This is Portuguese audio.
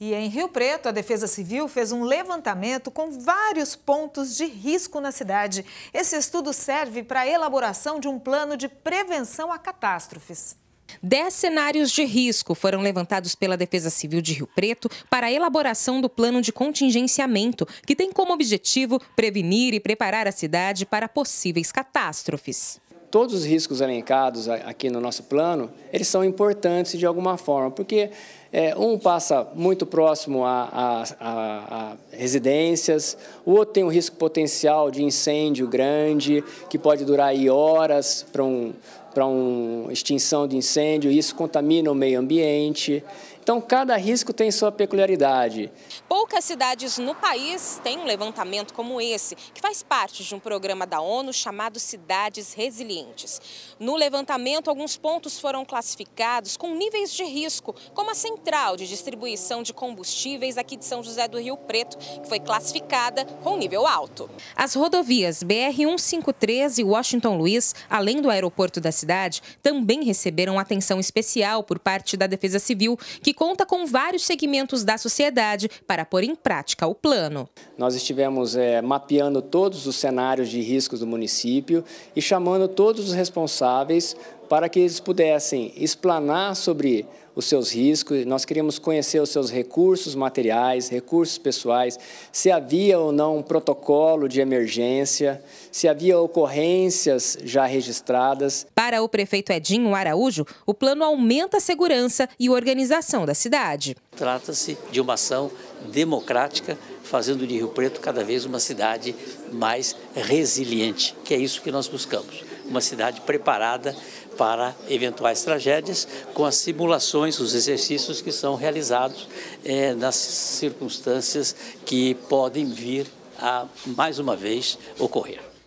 E em Rio Preto, a Defesa Civil fez um levantamento com vários pontos de risco na cidade. Esse estudo serve para a elaboração de um plano de prevenção a catástrofes. Dez cenários de risco foram levantados pela Defesa Civil de Rio Preto para a elaboração do plano de contingenciamento, que tem como objetivo prevenir e preparar a cidade para possíveis catástrofes todos os riscos elencados aqui no nosso plano, eles são importantes de alguma forma, porque é, um passa muito próximo a, a, a, a, residências, o outro tem um risco potencial de incêndio grande, que pode durar aí horas para um, para uma extinção de incêndio, isso contamina o meio ambiente. Então, cada risco tem sua peculiaridade. Poucas cidades no país têm um levantamento como esse, que faz parte de um programa da ONU chamado Cidades Resilientes. No levantamento, alguns pontos foram classificados com níveis de risco, como a central de distribuição de combustíveis aqui de São José do Rio Preto, que foi classificada com nível alto. As rodovias BR-153 e Washington Luiz, além do aeroporto da cidade também receberam atenção especial por parte da Defesa Civil, que conta com vários segmentos da sociedade para pôr em prática o plano. Nós estivemos é, mapeando todos os cenários de riscos do município e chamando todos os responsáveis para que eles pudessem explanar sobre os seus riscos, nós queríamos conhecer os seus recursos materiais, recursos pessoais, se havia ou não um protocolo de emergência, se havia ocorrências já registradas. Para o prefeito Edinho Araújo, o plano aumenta a segurança e organização da cidade. Trata-se de uma ação democrática, fazendo de Rio Preto cada vez uma cidade mais resiliente, que é isso que nós buscamos uma cidade preparada para eventuais tragédias, com as simulações, os exercícios que são realizados é, nas circunstâncias que podem vir a, mais uma vez, ocorrer.